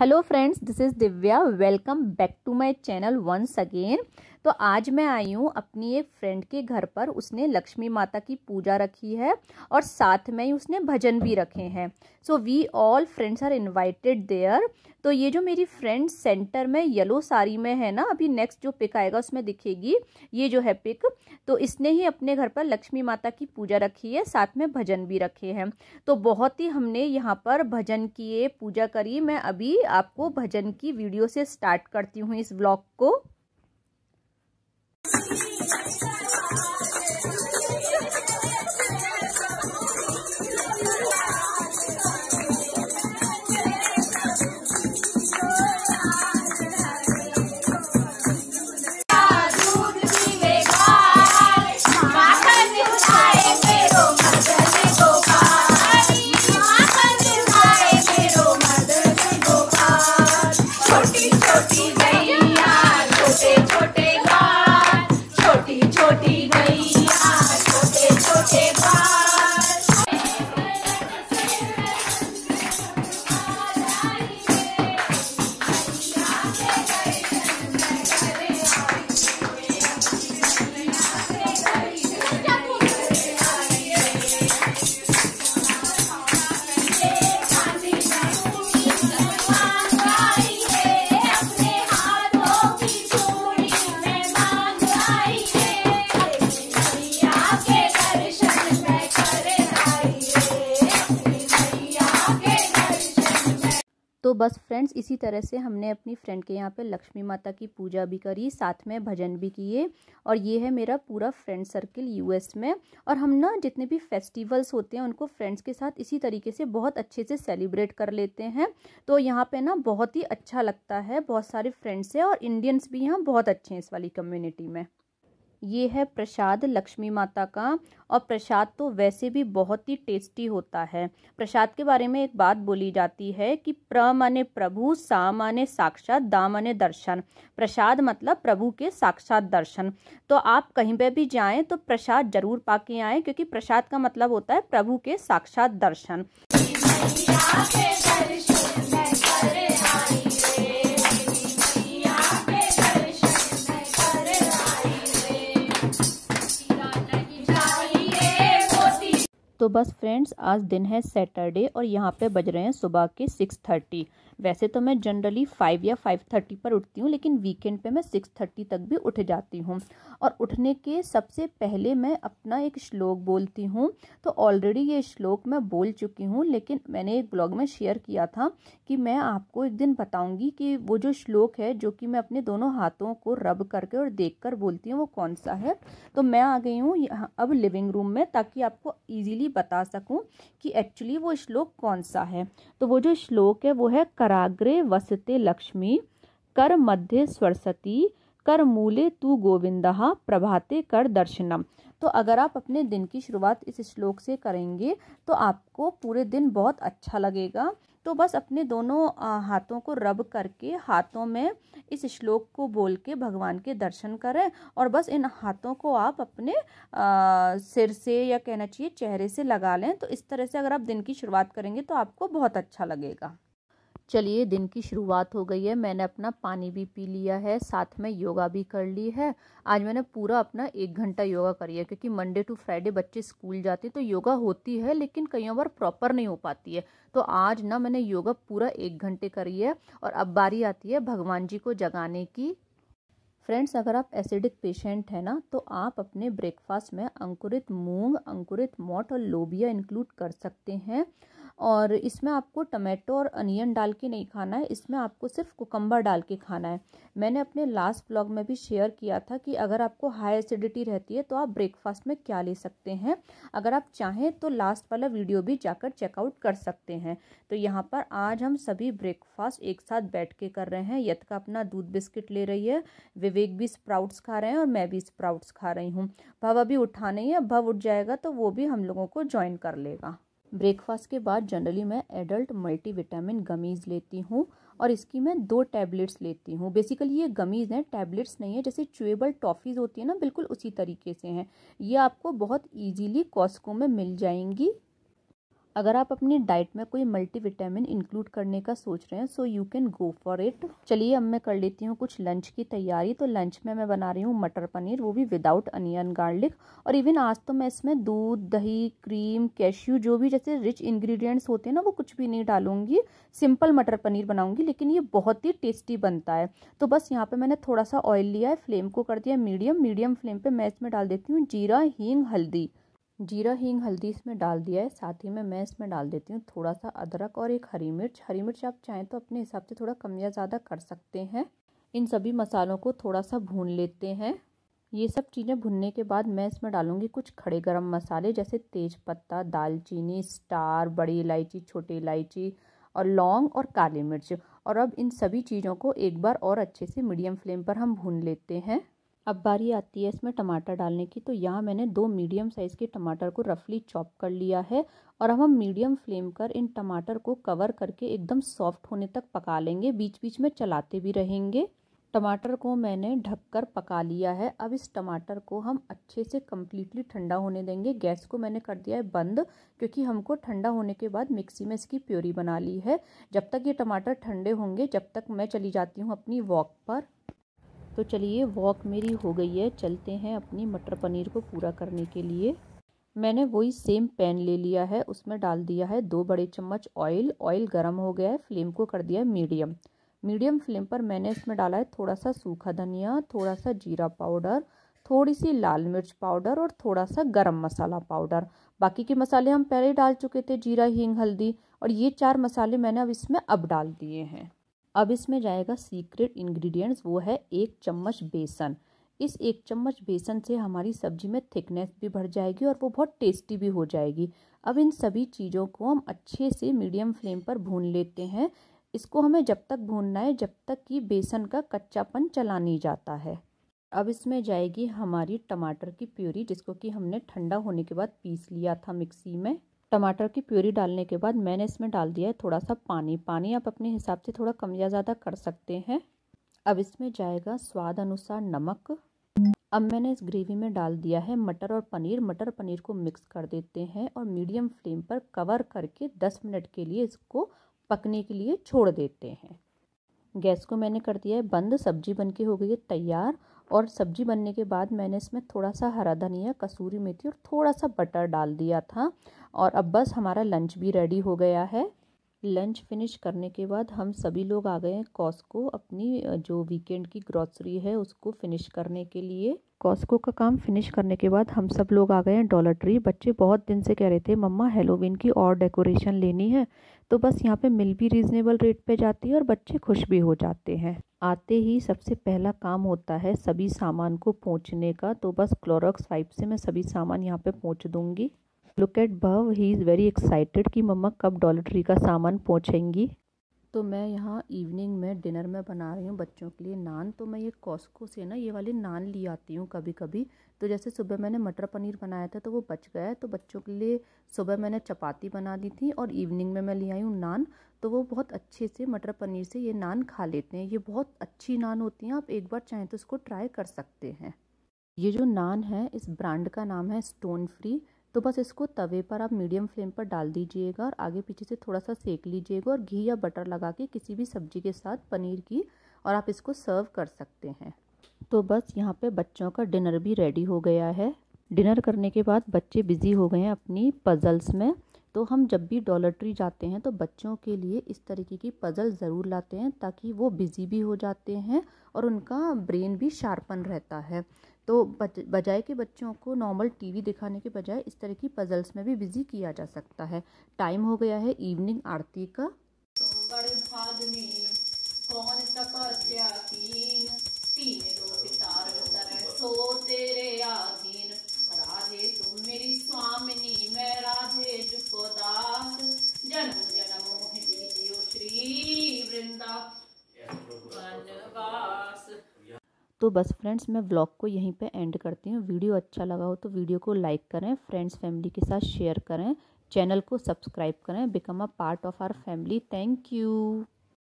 hello friends this is divya welcome back to my channel once again तो आज मैं आई हूँ अपनी एक फ्रेंड के घर पर उसने लक्ष्मी माता की पूजा रखी है और साथ में ही उसने भजन भी रखे हैं so we all friends are invited there तो ये जो मेरी फ्रेंड सेंटर में येलो साड़ी में है ना अभी नेक्स्ट जो पिक आएगा उसमें दिखेगी ये जो है पिक तो इसने ही अपने घर पर लक्ष्मी माता की पूजा रखी है साथ में भजन भी रखे हैं तो बहुत ही हमने यहाँ पर भजन किए पूजा करी मैं अभी आपको भजन की वीडियो से स्टार्ट करती हूँ इस ब्लॉग को you तो बस फ्रेंड्स इसी तरह से हमने अपनी फ्रेंड के यहाँ पे लक्ष्मी माता की पूजा भी करी साथ में भजन भी किए और ये है मेरा पूरा फ्रेंड सर्किल यूएस में और हम ना जितने भी फेस्टिवल्स होते हैं उनको फ्रेंड्स के साथ इसी तरीके से बहुत अच्छे से सेलिब्रेट कर लेते हैं तो यहाँ पर ना बहुत ही अच्छा लगता है बहुत सारे फ्रेंड्स हैं और इंडियंस भी यहाँ बहुत अच्छे हैं इस वाली कम्युनिटी में ये है प्रसाद लक्ष्मी माता का और प्रसाद तो वैसे भी बहुत ही टेस्टी होता है प्रसाद के बारे में एक बात बोली जाती है कि प्र माने प्रभु सा माने साक्षात दा माने दर्शन प्रसाद मतलब प्रभु के साक्षात दर्शन तो आप कहीं पे भी जाएं तो प्रसाद जरूर पा के क्योंकि प्रसाद का मतलब होता है प्रभु के साक्षात दर्शन तो बस फ्रेंड्स आज दिन है सैटरडे और यहाँ पे बज रहे हैं सुबह के सिक्स थर्टी वैसे तो मैं जनरली फाइव या फाइव थर्टी पर उठती हूँ लेकिन वीकेंड पे मैं सिक्स थर्टी तक भी उठ जाती हूँ और उठने के सबसे पहले मैं अपना एक श्लोक बोलती हूँ तो ऑलरेडी ये श्लोक मैं बोल चुकी हूँ लेकिन मैंने एक ब्लॉग में शेयर किया था कि मैं आपको एक दिन बताऊँगी कि वो जो श्लोक है जो कि मैं अपने दोनों हाथों को रब करके और देख कर बोलती हूँ वो कौन सा है तो मैं आ गई हूँ अब लिविंग रूम में ताकि आपको ईजिली बता सकूँ कि एक्चुअली वो श्लोक कौन सा है तो वो जो श्लोक है वो है कराग्रे वसते लक्ष्मी कर मध्य सरस्वती कर मूले तू गोविंद प्रभाते कर दर्शनम तो अगर आप अपने दिन की शुरुआत इस श्लोक से करेंगे तो आपको पूरे दिन बहुत अच्छा लगेगा तो बस अपने दोनों हाथों को रब करके हाथों में इस श्लोक को बोल के भगवान के दर्शन करें और बस इन हाथों को आप अपने सिर से या कहना चाहिए चेहरे से लगा लें तो इस तरह से अगर आप दिन की शुरुआत करेंगे तो आपको बहुत अच्छा लगेगा चलिए दिन की शुरुआत हो गई है मैंने अपना पानी भी पी लिया है साथ में योगा भी कर ली है आज मैंने पूरा अपना एक घंटा योगा करी है क्योंकि मंडे टू फ्राइडे बच्चे स्कूल जाते हैं तो योगा होती है लेकिन कई बार प्रॉपर नहीं हो पाती है तो आज ना मैंने योगा पूरा एक घंटे करी है और अब बारी आती है भगवान जी को जगाने की फ्रेंड्स अगर आप एसिडिक पेशेंट हैं ना तो आप अपने ब्रेकफास्ट में अंकुरित मूंग अंकुरित मोट और लोबिया इंक्लूड कर सकते हैं और इसमें आपको टमाटो और अनियन डाल के नहीं खाना है इसमें आपको सिर्फ कुकम्बर डाल के खाना है मैंने अपने लास्ट ब्लॉग में भी शेयर किया था कि अगर आपको हाई एसिडिटी रहती है तो आप ब्रेकफास्ट में क्या ले सकते हैं अगर आप चाहें तो लास्ट वाला वीडियो भी जाकर चेकआउट कर सकते हैं तो यहाँ पर आज हम सभी ब्रेकफास्ट एक साथ बैठ के कर रहे हैं यथ का अपना दूध बिस्किट ले रही है विवेक भी स्प्राउट्स खा रहे हैं और मैं भी स्प्राउट्स खा रही हूँ भव अभी उठा नहीं है भव उठ जाएगा तो वो भी हम लोगों को ज्वाइन कर लेगा ब्रेकफास्ट के बाद जनरली मैं एडल्ट मल्टीविटामिन गमीज़ लेती हूँ और इसकी मैं दो टैबलेट्स लेती हूँ बेसिकली ये गमीज़ हैं टैबलेट्स नहीं है जैसे च्यूएबल टॉफ़ीज़ होती है ना बिल्कुल उसी तरीके से हैं ये आपको बहुत ईजीली कॉस्को में मिल जाएंगी अगर आप अपनी डाइट में कोई मल्टीविटामिन इंक्लूड करने का सोच रहे हैं so you can go for it चलिए अब मैं कर लेती हूँ कुछ लंच की तैयारी तो लंच में मैं बना रही हूँ मटर पनीर वो भी विदाउट अनियन गार्लिक और इवन आज तो मैं इसमें दूध दही क्रीम कैश्यू जो भी जैसे रिच इन्ग्रीडियंट्स होते हैं ना वो कुछ भी नहीं डालूंगी सिंपल मटर पनीर बनाऊंगी लेकिन ये बहुत ही टेस्टी बनता है तो बस यहाँ पर मैंने थोड़ा सा ऑयल लिया है फ्लेम को कर दिया मीडियम मीडियम फ्लेम पर मैं इसमें डाल देती हूँ जीरा हींग हल्दी जीरा हींग हल्दी इसमें डाल दिया है साथ ही में मैं इसमें डाल देती हूँ थोड़ा सा अदरक और एक हरी मिर्च हरी मिर्च आप चाहें तो अपने हिसाब से थोड़ा कम या ज़्यादा कर सकते हैं इन सभी मसालों को थोड़ा सा भून लेते हैं ये सब चीज़ें भुनने के बाद मैं इसमें डालूंगी कुछ खड़े गर्म मसाले जैसे तेज पत्ता दालचीनी स्टार बड़ी इलायची छोटी इलायची और लौंग और काली मिर्च और अब इन सभी चीज़ों को एक बार और अच्छे से मीडियम फ्लेम पर हम भून लेते हैं अब बारी आती है इसमें टमाटर डालने की तो यहाँ मैंने दो मीडियम साइज़ के टमाटर को रफली चॉप कर लिया है और अब हम मीडियम फ्लेम कर इन टमाटर को कवर करके एकदम सॉफ्ट होने तक पका लेंगे बीच बीच में चलाते भी रहेंगे टमाटर को मैंने ढककर पका लिया है अब इस टमाटर को हम अच्छे से कम्प्लीटली ठंडा होने देंगे गैस को मैंने कर दिया है बंद क्योंकि हमको ठंडा होने के बाद मिक्सी में इसकी प्योरी बना ली है जब तक ये टमाटर ठंडे होंगे जब तक मैं चली जाती हूँ अपनी वॉक पर तो चलिए वॉक मेरी हो गई है चलते हैं अपनी मटर पनीर को पूरा करने के लिए मैंने वही सेम पैन ले लिया है उसमें डाल दिया है दो बड़े चम्मच ऑयल ऑयल गर्म हो गया है फ्लेम को कर दिया है मीडियम मीडियम फ्लेम पर मैंने इसमें डाला है थोड़ा सा सूखा धनिया थोड़ा सा जीरा पाउडर थोड़ी सी लाल मिर्च पाउडर और थोड़ा सा गरम मसाला पाउडर बाकी के मसाले हम पहले डाल चुके थे जीरा हींग हल्दी और ये चार मसाले मैंने अब इसमें अब डाल दिए हैं अब इसमें जाएगा सीक्रेट इंग्रेडिएंट्स वो है एक चम्मच बेसन इस एक चम्मच बेसन से हमारी सब्जी में थिकनेस भी बढ़ जाएगी और वो बहुत टेस्टी भी हो जाएगी अब इन सभी चीज़ों को हम अच्छे से मीडियम फ्लेम पर भून लेते हैं इसको हमें जब तक भूनना है जब तक कि बेसन का कच्चापन चला नहीं जाता है अब इसमें जाएगी हमारी टमाटर की प्यूरी जिसको कि हमने ठंडा होने के बाद पीस लिया था मिक्सी में टमाटर की प्यूरी डालने के बाद मैंने इसमें डाल दिया है थोड़ा सा पानी पानी आप अपने हिसाब से थोड़ा कम या ज़्यादा कर सकते हैं अब इसमें जाएगा स्वाद अनुसार नमक अब मैंने इस ग्रेवी में डाल दिया है मटर और पनीर मटर पनीर को मिक्स कर देते हैं और मीडियम फ्लेम पर कवर करके 10 मिनट के लिए इसको पकने के लिए छोड़ देते हैं गैस को मैंने कर दिया है बंद सब्जी बन के हो गई है तैयार और सब्जी बनने के बाद मैंने इसमें थोड़ा सा हरा धनिया कसूरी मेथी और थोड़ा सा बटर डाल दिया था और अब बस हमारा लंच भी रेडी हो गया है लंच फिनिश करने के बाद हम सभी लोग आ गए हैं कॉस्को अपनी जो वीकेंड की ग्रॉसरी है उसको फिनिश करने के लिए कॉस्को का काम फिनिश करने के बाद हम सब लोग आ गए हैं डॉलर ट्री बच्चे बहुत दिन से कह रहे थे मम्मा हेलोविन की और डेकोरेशन लेनी है तो बस यहाँ पे मिल भी रीज़नेबल रेट पे जाती है और बच्चे खुश भी हो जाते हैं आते ही सबसे पहला काम होता है सभी सामान को पहुँचने का तो बस क्लोरॉक्स वाइप से मैं सभी सामान यहाँ पे पहुँच दूँगी लुक एट भव ही इज़ वेरी एक्साइटेड कि मम्मा कब डॉलर ट्री का सामान पहुँचेंगी तो मैं यहाँ इवनिंग में डिनर में बना रही हूँ बच्चों के लिए नान तो मैं ये कॉस्को से ना ये वाले नान ले आती हूँ कभी कभी तो जैसे सुबह मैंने मटर पनीर बनाया था तो वो बच गया है तो बच्चों के लिए सुबह मैंने चपाती बना दी थी और इवनिंग में मैं ले आई हूँ नान तो वो बहुत अच्छे से मटर पनीर से ये नान खा लेते हैं ये बहुत अच्छी नान होती हैं आप एक बार चाहें तो इसको ट्राई कर सकते हैं ये जो नान है इस ब्रांड का नाम है स्टोन फ्री तो बस इसको तवे पर आप मीडियम फ्लेम पर डाल दीजिएगा और आगे पीछे से थोड़ा सा सेक लीजिएगा और घी या बटर लगा के किसी भी सब्जी के साथ पनीर की और आप इसको सर्व कर सकते हैं तो बस यहाँ पे बच्चों का डिनर भी रेडी हो गया है डिनर करने के बाद बच्चे बिज़ी हो गए हैं अपनी पज़ल्स में तो हम जब भी डॉलर ट्री जाते हैं तो बच्चों के लिए इस तरीके की पज़ल ज़रूर लाते हैं ताकि वो बिज़ी भी हो जाते हैं और उनका ब्रेन भी शार्पन रहता है तो बजाय के बच्चों को नॉर्मल टीवी दिखाने के बजाय इस तरह की पजल्स में भी बिज़ी किया जा सकता है टाइम हो गया है इवनिंग आरती का तो तो बस फ्रेंड्स मैं व्लॉग को यहीं पे एंड करती हूँ वीडियो अच्छा लगा हो तो वीडियो को लाइक करें फ्रेंड्स फैमिली के साथ शेयर करें चैनल को सब्सक्राइब करें become a part of our family thank you